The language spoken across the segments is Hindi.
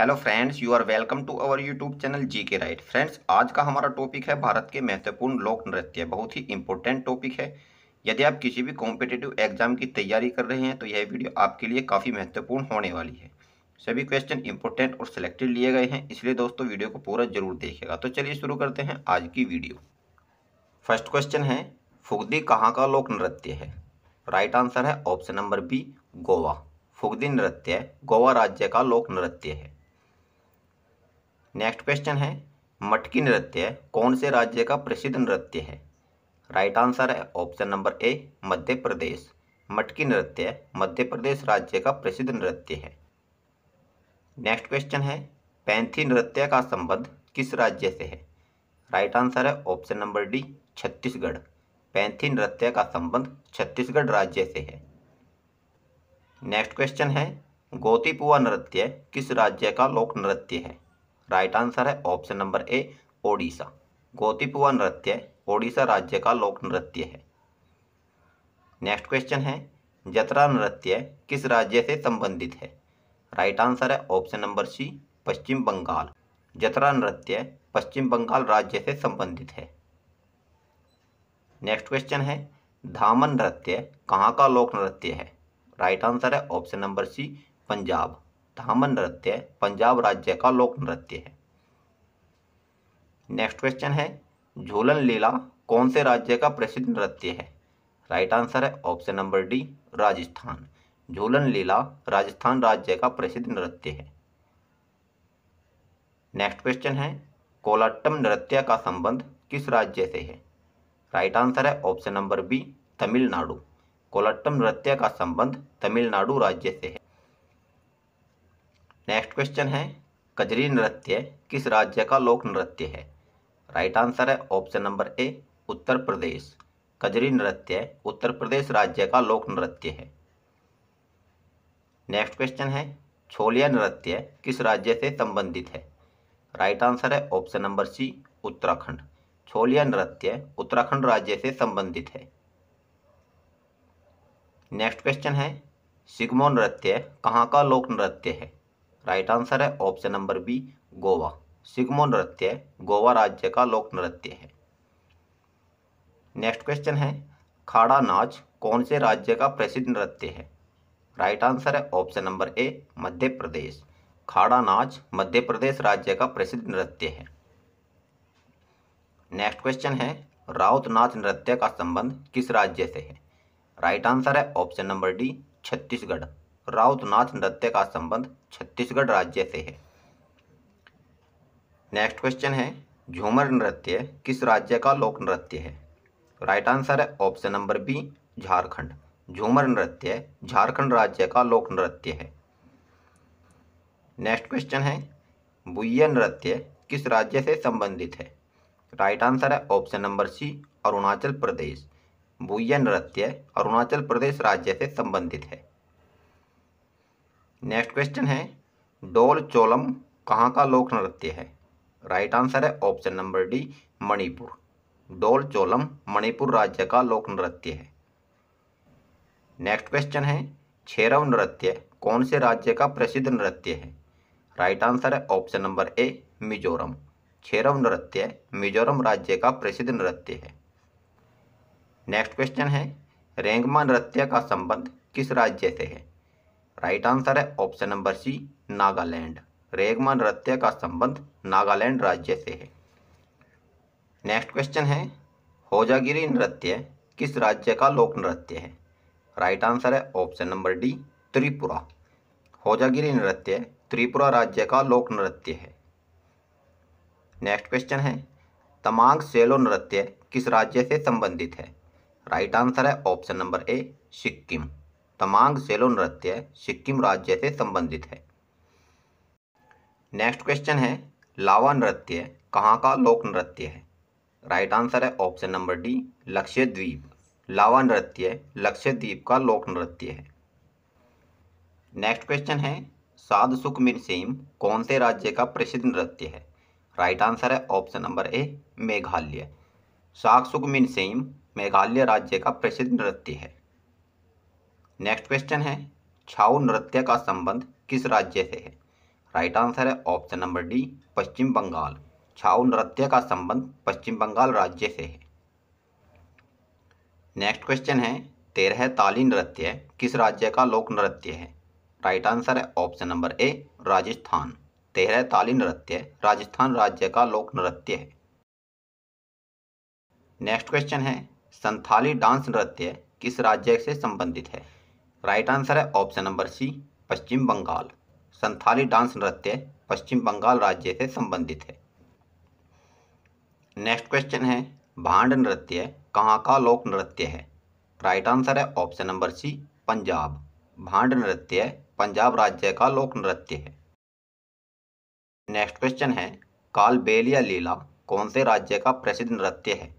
hello friends you are welcome to our YouTube channel जी के राइट फ्रेंड्स आज का हमारा टॉपिक है भारत के महत्वपूर्ण लोक नृत्य बहुत ही इंपॉर्टेंट टॉपिक है यदि आप किसी भी कॉम्पिटेटिव एग्जाम की तैयारी कर रहे हैं तो यह वीडियो आपके लिए काफ़ी महत्वपूर्ण होने वाली है सभी क्वेश्चन इंपॉर्टेंट और सिलेक्टेड लिए गए हैं इसलिए दोस्तों वीडियो को पूरा जरूर देखेगा तो चलिए शुरू करते हैं आज की वीडियो फर्स्ट क्वेश्चन है फुगदी कहाँ का लोक नृत्य है राइट आंसर है option number B Goa Fugdi नृत्य गोवा राज्य का लोक नृत्य है नेक्स्ट क्वेश्चन है मटकी नृत्य कौन से राज्य का प्रसिद्ध नृत्य है राइट आंसर है option number A Madhya Pradesh Matki नृत्य मध्य प्रदेश राज्य का प्रसिद्ध नृत्य है नेक्स्ट क्वेश्चन है पैंथी नृत्य का संबंध किस राज्य से है राइट आंसर है option number D Chhattisgarh Panthi नृत्य का संबंध छत्तीसगढ़ राज्य से है नेक्स्ट क्वेश्चन है गोतीपुआ नृत्य किस राज्य का लोक नृत्य है राइट आंसर है option number A Odisha Gotipua नृत्य ओडिशा राज्य का लोक नृत्य है नेक्स्ट क्वेश्चन है जतरा नृत्य किस राज्य से संबंधित है राइट आंसर है option number C Paschim Bangal Jatra नृत्य पश्चिम बंगाल राज्य से संबंधित है नेक्स्ट क्वेश्चन है धामन नृत्य कहाँ का लोक नृत्य है राइट आंसर है option number C Punjab Dhaman नृत्य पंजाब राज्य का लोक नृत्य है नेक्स्ट क्वेश्चन है झूलन लीला कौन से राज्य का प्रसिद्ध नृत्य है राइट आंसर है option number D Rajasthan Jhulan Leela Rajasthan राज्य का प्रसिद्ध नृत्य है नेक्स्ट क्वेश्चन है कोलाट्टम नृत्य का संबंध किस राज्य से है राइट आंसर है option number B Tamil Nadu Kolattam नृत्य का संबंध तमिलनाडु राज्य से है नेक्स्ट क्वेश्चन है कजरी नृत्य किस राज्य का लोक नृत्य है राइट आंसर है option number A Uttar Pradesh Kajri नृत्य उत्तर प्रदेश राज्य का लोक नृत्य है नेक्स्ट क्वेश्चन है छोलिया नृत्य किस राज्य से संबंधित है राइट आंसर है option number C Uttarakhand Chholiya नृत्य उत्तराखंड राज्य से संबंधित है नेक्स्ट क्वेश्चन है सिग्मो नृत्य कहाँ का लोक नृत्य है राइट आंसर है option number B Goa Shigmo नृत्य गोवा राज्य का लोक नृत्य है नेक्स्ट क्वेश्चन है खाड़ा नाच कौन से राज्य का प्रसिद्ध नृत्य है राइट आंसर है option number A Madhya Pradesh Khada Nach मध्य प्रदेश राज्य का प्रसिद्ध नृत्य है नेक्स्ट क्वेश्चन है राउत नाच नृत्य का संबंध किस राज्य से है राइट आंसर है option number D Chhattisgarh Rautnath नृत्य का संबंध छत्तीसगढ़ राज्य से है नेक्स्ट क्वेश्चन है झूमर नृत्य किस राज्य का लोक नृत्य है राइट आंसर है option number B Jharkhand Jhumar नृत्य झारखंड राज्य का लोक नृत्य है नेक्स्ट क्वेश्चन है बुया नृत्य किस राज्य से संबंधित है राइट आंसर है option number C Arunachal Pradesh Buiya नृत्य अरुणाचल प्रदेश राज्य से संबंधित है नेक्स्ट क्वेश्चन है डोल चोलम कहाँ का लोक नृत्य है राइट आंसर है option number D Manipur Dhol Cholam Manipur राज्य का लोक नृत्य है नेक्स्ट क्वेश्चन है छेरव नृत्य कौन से राज्य का प्रसिद्ध नृत्य है राइट आंसर है option number A Mizoram Cheraw नृत्य मिजोरम राज्य का प्रसिद्ध नृत्य है नेक्स्ट क्वेश्चन है रेंगमा नृत्य का संबंध किस राज्य से है राइट आंसर है option number C Nagaland Rengma नृत्य का संबंध नागालैंड राज्य से है नेक्स्ट क्वेश्चन है होजागिरी नृत्य किस राज्य का लोक नृत्य है राइट आंसर है option number D Tripura Hojagiri नृत्य त्रिपुरा राज्य का लोक नृत्य है नेक्स्ट क्वेश्चन है तमांग सेलो नृत्य किस राज्य से संबंधित है राइट आंसर है option number A Sikkim Tamang Selo नृत्य सिक्किम राज्य से संबंधित है नेक्स्ट क्वेश्चन है लावा नृत्य कहाँ का लोक नृत्य है राइट आंसर है option number D Lakshadweep Lava नृत्य लक्षद्वीप का लोक नृत्य है नेक्स्ट क्वेश्चन है साध सुख सेम कौन से राज्य का प्रसिद्ध नृत्य है राइट आंसर है ऑप्शन नंबर ए मेघालय साग सुख सेम मेघालय राज्य का प्रसिद्ध नृत्य है नेक्स्ट क्वेश्चन है छाऊ नृत्य का संबंध किस राज्य से है राइट आंसर है option number D Paschim Bengal Chhau नृत्य का संबंध पश्चिम बंगाल राज्य से है नेक्स्ट क्वेश्चन है तेरह ताली नृत्य किस राज्य का लोक नृत्य है राइट आंसर है option number A Rajasthan Terah Taali नृत्य राजस्थान राज्य का लोक नृत्य है नेक्स्ट क्वेश्चन है संथाली डांस नृत्य किस राज्य से संबंधित है राइट आंसर है option number C Paschim Bengal Santhali dance नृत्य पश्चिम बंगाल राज्य से संबंधित है नेक्स्ट क्वेश्चन है भांड नृत्य कहाँ का लोक नृत्य है राइट आंसर है option number C Punjab Bhand नृत्य पंजाब राज्य का लोक नृत्य है नेक्स्ट क्वेश्चन है कालबेलिया लीला कौन से राज्य का प्रसिद्ध नृत्य है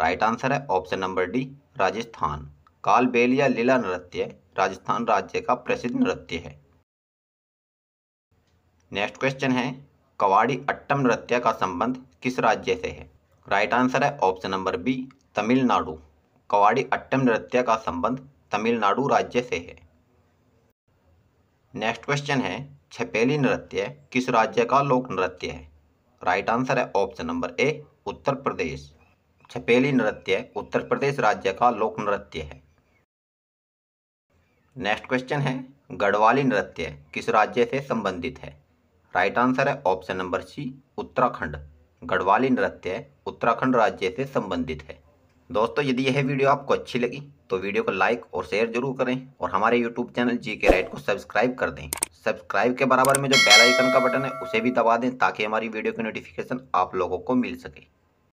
राइट आंसर है option number D Rajasthan Kalbelia लीला नृत्य राजस्थान राज्य का प्रसिद्ध नृत्य है नेक्स्ट क्वेश्चन है कवाड़ी अट्टम नृत्य का संबंध किस राज्य से है राइट आंसर है option number B Tamilnadu Kavadi Attam नृत्य का संबंध तमिलनाडु राज्य से है नेक्स्ट क्वेश्चन है छपेली नृत्य किस राज्य का लोक नृत्य है राइट आंसर है option number A Uttar Pradesh Chhapeli नृत्य उत्तर प्रदेश राज्य का लोक नृत्य है नेक्स्ट क्वेश्चन है गढ़वाली नृत्य किस राज्य से संबंधित है राइट आंसर है option number C Uttarakhand Garhwali नृत्य उत्तराखंड राज्य से संबंधित है दोस्तों यदि यह वीडियो आपको अच्छी लगी तो वीडियो को लाइक और शेयर जरूर करें और हमारे यूट्यूब चैनल जी के राइट को सब्सक्राइब कर दें सब्सक्राइब के बराबर में जो बेल आइकन का बटन है उसे भी दबा दें ताकि हमारी वीडियो की नोटिफिकेशन आप लोगों को मिल सके